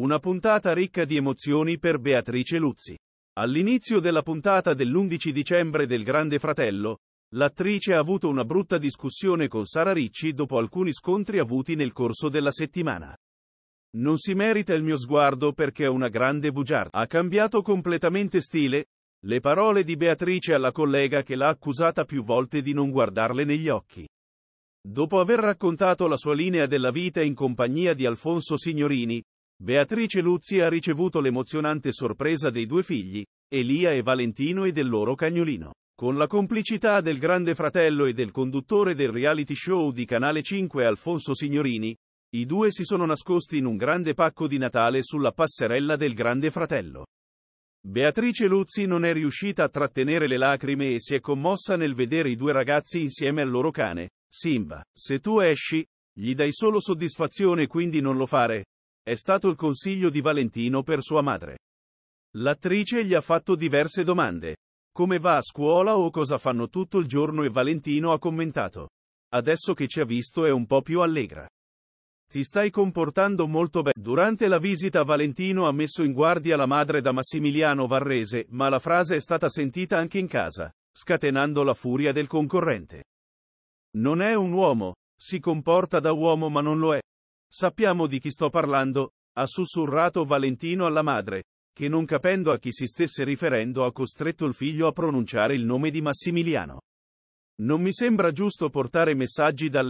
Una puntata ricca di emozioni per Beatrice Luzzi. All'inizio della puntata dell'11 dicembre del Grande Fratello, l'attrice ha avuto una brutta discussione con Sara Ricci dopo alcuni scontri avuti nel corso della settimana. Non si merita il mio sguardo perché è una grande bugiarda. Ha cambiato completamente stile, le parole di Beatrice alla collega che l'ha accusata più volte di non guardarle negli occhi. Dopo aver raccontato la sua linea della vita in compagnia di Alfonso Signorini, Beatrice Luzzi ha ricevuto l'emozionante sorpresa dei due figli, Elia e Valentino e del loro cagnolino. Con la complicità del grande fratello e del conduttore del reality show di Canale 5 Alfonso Signorini, i due si sono nascosti in un grande pacco di Natale sulla passerella del grande fratello. Beatrice Luzzi non è riuscita a trattenere le lacrime e si è commossa nel vedere i due ragazzi insieme al loro cane. Simba, se tu esci, gli dai solo soddisfazione quindi non lo fare, è stato il consiglio di Valentino per sua madre. L'attrice gli ha fatto diverse domande. Come va a scuola o cosa fanno tutto il giorno e Valentino ha commentato. Adesso che ci ha visto è un po' più allegra. Ti stai comportando molto bene. Durante la visita Valentino ha messo in guardia la madre da Massimiliano Varrese, ma la frase è stata sentita anche in casa, scatenando la furia del concorrente. Non è un uomo, si comporta da uomo ma non lo è. Sappiamo di chi sto parlando, ha sussurrato Valentino alla madre, che non capendo a chi si stesse riferendo ha costretto il figlio a pronunciare il nome di Massimiliano. Non mi sembra giusto portare messaggi dalle